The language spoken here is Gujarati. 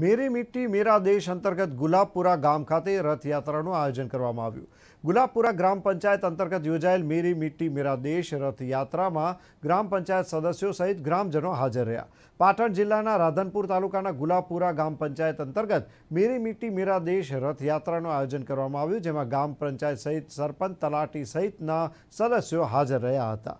મેરી મીટી મેરા દેશ અંતર્ગત ગુલાબપુરા ગામ ખાતે રથયાત્રાનું આયોજન કરવામાં આવ્યું ગુલાબપુરા ગ્રામ પંચાયત અંતર્ગત યોજાયેલ મેરી મીટી મેરા દેશ રથયાત્રામાં ગ્રામ પંચાયત સભ્યો સહિત ગ્રામજનો હાજર રહ્યા પાટણ જિલ્લાના રાધનપુર તાલુકાના ગુલાબપુરા ગ્રામ પંચાયત અંતર્ગત મેરી મીટી મેરા દેશ રથયાત્રાનું આયોજન કરવામાં આવ્યું જેમાં ગામ પંચાયત સહિત સરપંચ તલાટી સહિતના સભ્યો હાજર રહ્યા હતા